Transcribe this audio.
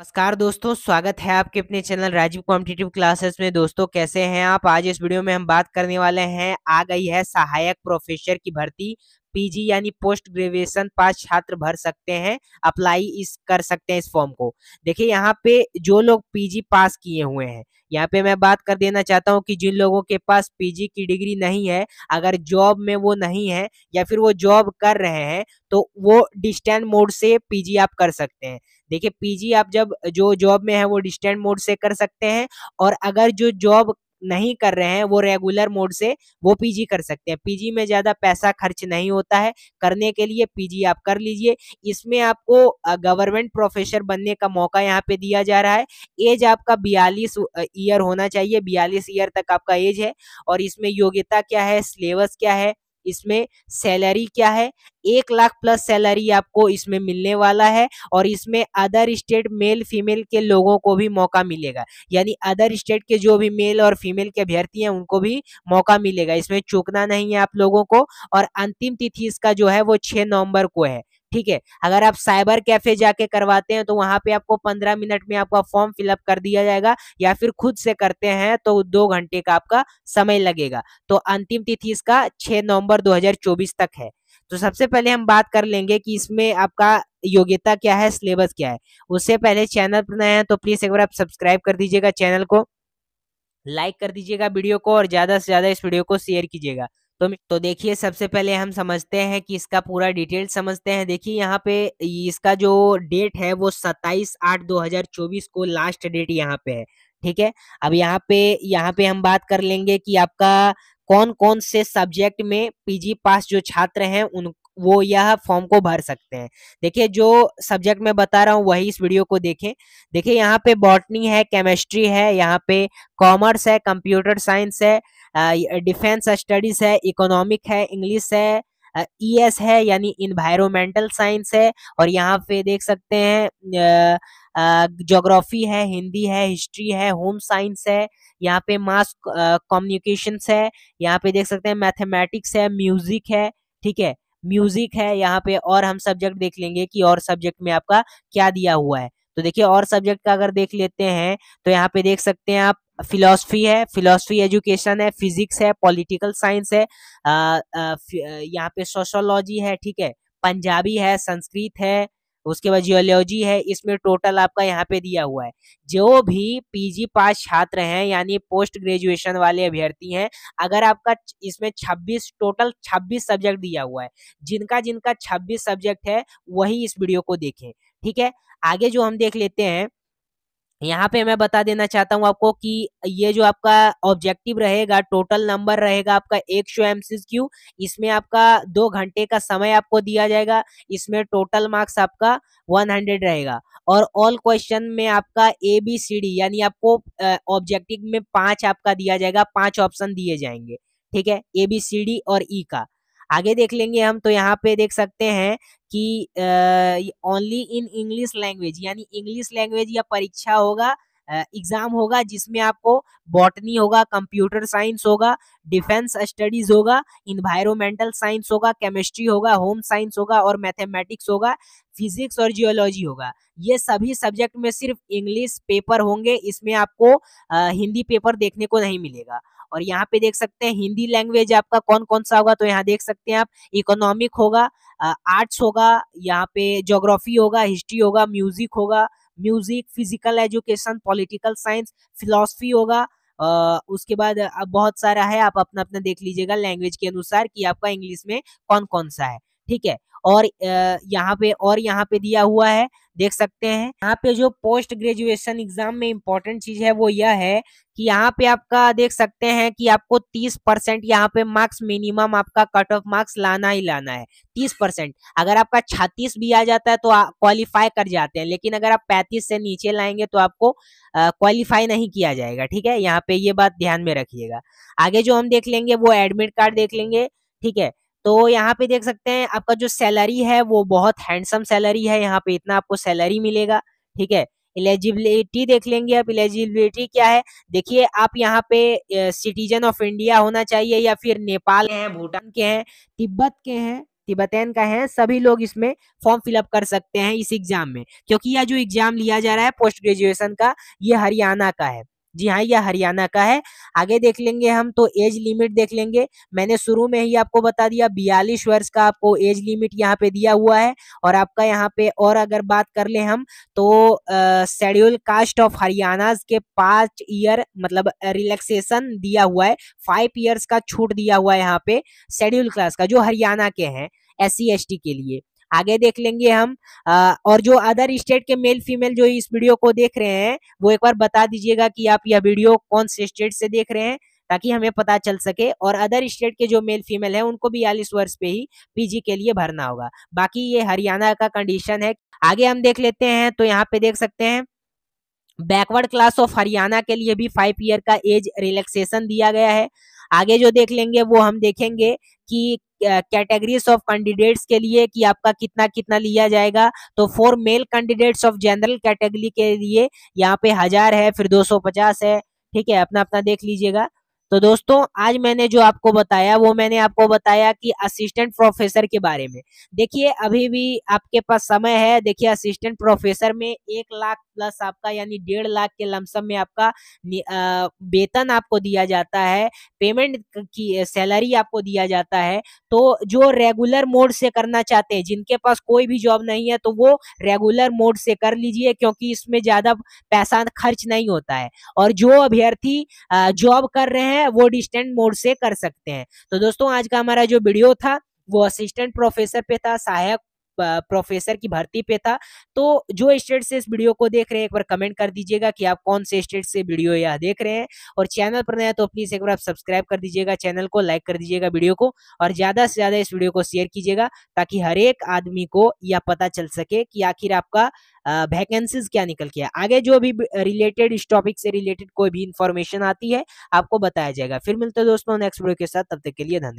नमस्कार दोस्तों स्वागत है आपके अपने चैनल राजीव कॉम्पिटेटिव क्लासेस में दोस्तों कैसे हैं आप आज इस वीडियो में हम बात करने वाले हैं आ गई है सहायक प्रोफेसर की भर्ती पीजी यानी पोस्ट ग्रेजुएशन पास छात्र भर सकते हैं अप्लाई इस कर सकते हैं इस फॉर्म को देखिए यहाँ पे जो लोग पीजी पास किए हुए हैं यहाँ पे मैं बात कर देना चाहता हूँ कि जिन लोगों के पास पीजी की डिग्री नहीं है अगर जॉब में वो नहीं है या फिर वो जॉब कर रहे हैं तो वो डिस्टेंट मोड से पीजी आप कर सकते हैं देखिए पीजी आप जब जो जॉब में है वो डिस्टेंट मोड से कर सकते हैं और अगर जो जॉब नहीं कर रहे हैं वो रेगुलर मोड से वो पीजी कर सकते हैं पीजी में ज़्यादा पैसा खर्च नहीं होता है करने के लिए पीजी आप कर लीजिए इसमें आपको गवर्नमेंट प्रोफेसर बनने का मौका यहाँ पे दिया जा रहा है एज आपका बयालीस ईयर होना चाहिए बयालीस ईयर तक आपका एज है और इसमें योग्यता क्या है सिलेबस क्या है इसमें सैलरी क्या है एक लाख प्लस सैलरी आपको इसमें मिलने वाला है और इसमें अदर स्टेट मेल फीमेल के लोगों को भी मौका मिलेगा यानी अदर स्टेट के जो भी मेल और फीमेल के अभ्यर्थी हैं उनको भी मौका मिलेगा इसमें चूकना नहीं है आप लोगों को और अंतिम तिथि इसका जो है वो छः नवंबर को है ठीक है अगर आप साइबर कैफे जाके करवाते हैं तो वहां पे आपको पंद्रह मिनट में आपका फॉर्म फिलअप कर दिया जाएगा या फिर खुद से करते हैं तो दो घंटे का आपका समय लगेगा तो अंतिम तिथि इसका छह नवंबर दो तक है तो सबसे पहले हम बात कर लेंगे कि इसमें आपका योग्यता क्या है सिलेबस क्या है उससे पहले चैनल पर नया है तो प्लीज एक बार आप सब्सक्राइब कर दीजिएगा चैनल को लाइक कर दीजिएगा वीडियो को और ज्यादा से ज्यादा इस वीडियो को शेयर कीजिएगा तो तो देखिए सबसे पहले हम समझते हैं कि इसका पूरा डिटेल समझते हैं देखिए यहाँ पे इसका जो डेट है वो सत्ताईस आठ दो हजार चौबीस को लास्ट डेट यहाँ पे है ठीक है अब यहाँ पे यहाँ पे हम बात कर लेंगे कि आपका कौन कौन से सब्जेक्ट में पीजी पास जो छात्र हैं उन वो यह फॉर्म को भर सकते हैं देखिए जो सब्जेक्ट मैं बता रहा हूँ वही इस वीडियो को देखें देखिए यहाँ पे बॉटनी है केमिस्ट्री है यहाँ पे कॉमर्स है कंप्यूटर साइंस है डिफेंस स्टडीज है इकोनॉमिक है इंग्लिश है ई uh, e है यानी इन्वायरमेंटल साइंस है और यहाँ पे देख सकते हैं जोग्राफी है हिंदी है हिस्ट्री है होम साइंस है यहाँ पे मास कम्युनिकेशंस है यहाँ पे देख सकते हैं मैथमेटिक्स है म्यूजिक है ठीक है म्यूजिक है यहाँ पे और हम सब्जेक्ट देख लेंगे कि और सब्जेक्ट में आपका क्या दिया हुआ है तो देखिए और सब्जेक्ट का अगर देख लेते हैं तो यहाँ पे देख सकते हैं आप फिलोसफी है फिलोसफी एजुकेशन है फिजिक्स है पॉलिटिकल साइंस है यहाँ पे सोशोलॉजी है ठीक है पंजाबी है संस्कृत है उसके बाद जियोलॉजी है इसमें टोटल आपका यहाँ पे दिया हुआ है जो भी पीजी पास छात्र हैं यानी पोस्ट ग्रेजुएशन वाले अभ्यर्थी हैं अगर आपका इसमें 26 टोटल 26 सब्जेक्ट दिया हुआ है जिनका जिनका 26 सब्जेक्ट है वही इस वीडियो को देखें ठीक है आगे जो हम देख लेते हैं यहाँ पे मैं बता देना चाहता हूँ आपको कि ये जो आपका ऑब्जेक्टिव रहेगा टोटल नंबर रहेगा आपका एक सौ एमसीक्यू इसमें आपका दो घंटे का समय आपको दिया जाएगा इसमें टोटल मार्क्स आपका वन हंड्रेड रहेगा और ऑल क्वेश्चन में आपका ए बी सी डी यानी आपको ऑब्जेक्टिव में पांच आपका दिया जाएगा पांच ऑप्शन दिए जाएंगे ठीक है ए बी सी डी और ई e का आगे देख लेंगे हम तो यहाँ पे देख सकते हैं कि ओनली इन इंग्लिश लैंग्वेज यानी इंग्लिश लैंग्वेज या परीक्षा होगा एग्जाम होगा जिसमें आपको बॉटनी होगा कंप्यूटर साइंस होगा डिफेंस स्टडीज होगा इन्वायरमेंटल साइंस होगा केमिस्ट्री होगा होम साइंस होगा और मैथमेटिक्स होगा फिजिक्स और जियोलॉजी होगा ये सभी सब्जेक्ट में सिर्फ इंग्लिश पेपर होंगे इसमें आपको आ, हिंदी पेपर देखने को नहीं मिलेगा और यहाँ पे देख सकते हैं हिंदी लैंग्वेज आपका कौन कौन सा होगा तो यहाँ देख सकते हैं आप इकोनॉमिक होगा आर्ट्स होगा यहाँ पे जोग्राफी होगा हिस्ट्री होगा म्यूजिक होगा music physical education political science philosophy होगा उसके बाद बहुत सारा है आप अपना अपना देख लीजिएगा लैंग्वेज के अनुसार कि आपका इंग्लिश में कौन कौन सा है ठीक है और यहाँ पे और यहाँ पे दिया हुआ है देख सकते हैं यहाँ पे जो पोस्ट ग्रेजुएशन एग्जाम में इम्पोर्टेंट चीज है वो यह है कि यहाँ पे आपका देख सकते हैं कि आपको 30 परसेंट यहाँ पे मार्क्स मिनिमम आपका कट ऑफ मार्क्स लाना ही लाना है 30 परसेंट अगर आपका 36 भी आ जाता है तो क्वालिफाई कर जाते हैं लेकिन अगर आप 35 से नीचे लाएंगे तो आपको क्वालिफाई नहीं किया जाएगा ठीक है यहाँ पे ये बात ध्यान में रखिएगा आगे जो हम देख लेंगे वो एडमिट कार्ड देख लेंगे ठीक है तो यहाँ पे देख सकते हैं आपका जो सैलरी है वो बहुत हैंडसम सैलरी है यहाँ पे इतना आपको सैलरी मिलेगा ठीक है एलिजिबिलिटी देख लेंगे आप एलिजिबिलिटी क्या है देखिए आप यहाँ पे सिटीजन ऑफ इंडिया होना चाहिए या फिर नेपाल के हैं भूटान के हैं तिब्बत के हैं तिब्बतन का है सभी लोग इसमें फॉर्म फिलअप कर सकते हैं इस एग्जाम में क्योंकि यह जो एग्जाम लिया जा रहा है पोस्ट ग्रेजुएशन का ये हरियाणा का है जी हाँ यह हरियाणा का है आगे देख लेंगे हम तो एज लिमिट देख लेंगे मैंने शुरू में ही आपको बता दिया बयालीस वर्ष का आपको एज लिमिट यहाँ पे दिया हुआ है और आपका यहाँ पे और अगर बात कर ले हम तो शेड्यूल कास्ट ऑफ हरियाणा के पांच ईयर मतलब रिलैक्सेशन दिया हुआ है फाइव ईयर्स का छूट दिया हुआ है यहाँ पे शेड्यूल क्लास का जो हरियाणा के हैं एस सी के लिए आगे देख लेंगे हम आ, और जो अदर स्टेट के मेल फीमेल जो इस वीडियो को देख रहे हैं वो एक बार बता दीजिएगा कि आप यह वीडियो कौन से स्टेट से देख रहे हैं ताकि हमें पता चल सके और अदर स्टेट के जो मेल फीमेल है उनको बयालीस वर्ष पे ही पीजी के लिए भरना होगा बाकी ये हरियाणा का कंडीशन है आगे हम देख लेते हैं तो यहाँ पे देख सकते हैं बैकवर्ड क्लास ऑफ हरियाणा के लिए भी फाइव ईयर का एज रिलैक्सेशन दिया गया है आगे जो देख लेंगे वो हम देखेंगे कि कैटेगरीज ऑफ कैंडिडेट्स के लिए कि आपका कितना कितना लिया जाएगा तो for male candidates of general category के लिए यहाँ पे हजार है फिर पचास है ठीक है अपना अपना देख लीजिएगा तो दोस्तों आज मैंने जो आपको बताया वो मैंने आपको बताया कि असिस्टेंट प्रोफेसर के बारे में देखिए अभी भी आपके पास समय है देखिए असिस्टेंट प्रोफेसर में एक लाख प्लस आपका यानी डेढ़ लाख के लमसम में आपका वेतन आपको दिया जाता है पेमेंट की सैलरी आपको दिया जाता है तो जो रेगुलर मोड से करना चाहते हैं जिनके पास कोई भी जॉब नहीं है तो वो रेगुलर मोड से कर लीजिए क्योंकि इसमें ज़्यादा पैसा खर्च नहीं होता है और जो अभ्यर्थी जॉब कर रहे हैं है वो डिस्टेंट मोड से कर सकते हैं तो दोस्तों आज का हमारा जो वीडियो था वो असिस्टेंट प्रोफेसर पे था सहायक प्रोफेसर की भर्ती पे था तो जो स्टेट से इस वीडियो को देख रहे हैं एक बार कमेंट कर दीजिएगा कि आप कौन से स्टेट से वीडियो यह देख रहे हैं और चैनल पर नया तो प्लीज़ एक बार आप सब्सक्राइब कर दीजिएगा चैनल को लाइक कर दीजिएगा वीडियो को और ज़्यादा से ज़्यादा इस वीडियो को शेयर कीजिएगा ताकि हर एक आदमी को यह पता चल सके कि आखिर आपका वैकेंसीज क्या निकल के आगे जो भी रिलेटेड इस टॉपिक से रिलेटेड कोई भी इंफॉर्मेशन आती है आपको बताया जाएगा फिर मिलते हैं दोस्तों नेक्स्ट वीडियो के साथ तब तक के लिए धन्यवाद